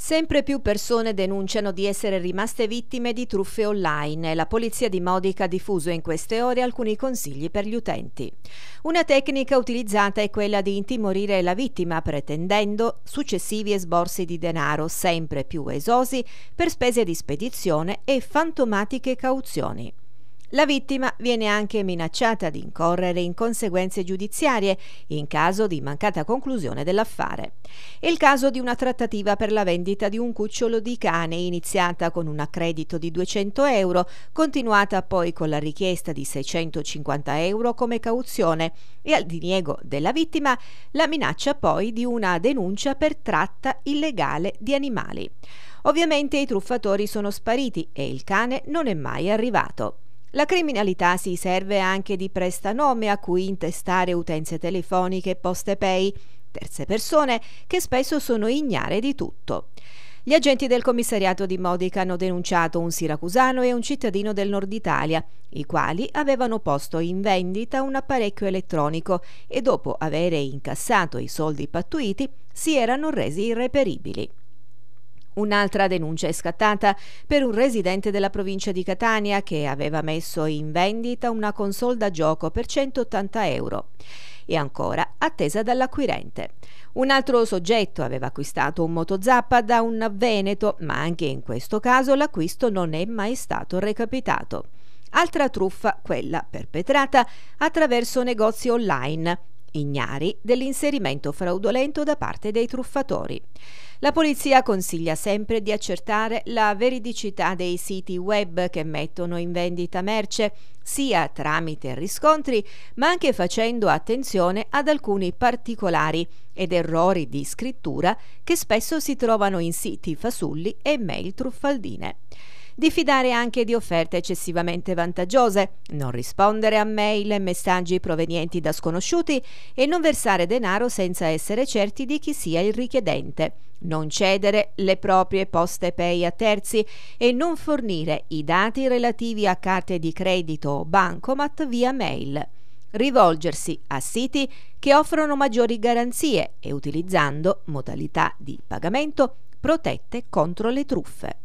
Sempre più persone denunciano di essere rimaste vittime di truffe online e la Polizia di Modica ha diffuso in queste ore alcuni consigli per gli utenti. Una tecnica utilizzata è quella di intimorire la vittima pretendendo successivi esborsi di denaro sempre più esosi per spese di spedizione e fantomatiche cauzioni. La vittima viene anche minacciata di incorrere in conseguenze giudiziarie in caso di mancata conclusione dell'affare. È il caso di una trattativa per la vendita di un cucciolo di cane iniziata con un accredito di 200 euro, continuata poi con la richiesta di 650 euro come cauzione e al diniego della vittima la minaccia poi di una denuncia per tratta illegale di animali. Ovviamente i truffatori sono spariti e il cane non è mai arrivato. La criminalità si serve anche di prestanome a cui intestare utenze telefoniche e poste pay, terze persone che spesso sono ignare di tutto. Gli agenti del commissariato di Modica hanno denunciato un siracusano e un cittadino del nord Italia, i quali avevano posto in vendita un apparecchio elettronico e dopo avere incassato i soldi pattuiti si erano resi irreperibili. Un'altra denuncia è scattata per un residente della provincia di Catania che aveva messo in vendita una console da gioco per 180 euro e ancora attesa dall'acquirente. Un altro soggetto aveva acquistato un motozappa da un veneto, ma anche in questo caso l'acquisto non è mai stato recapitato. Altra truffa, quella perpetrata attraverso negozi online ignari dell'inserimento fraudolento da parte dei truffatori. La polizia consiglia sempre di accertare la veridicità dei siti web che mettono in vendita merce, sia tramite riscontri, ma anche facendo attenzione ad alcuni particolari ed errori di scrittura che spesso si trovano in siti fasulli e mail truffaldine diffidare anche di offerte eccessivamente vantaggiose, non rispondere a mail e messaggi provenienti da sconosciuti e non versare denaro senza essere certi di chi sia il richiedente non cedere le proprie poste pay a terzi e non fornire i dati relativi a carte di credito o bancomat via mail. Rivolgersi a siti che offrono maggiori garanzie e utilizzando modalità di pagamento protette contro le truffe.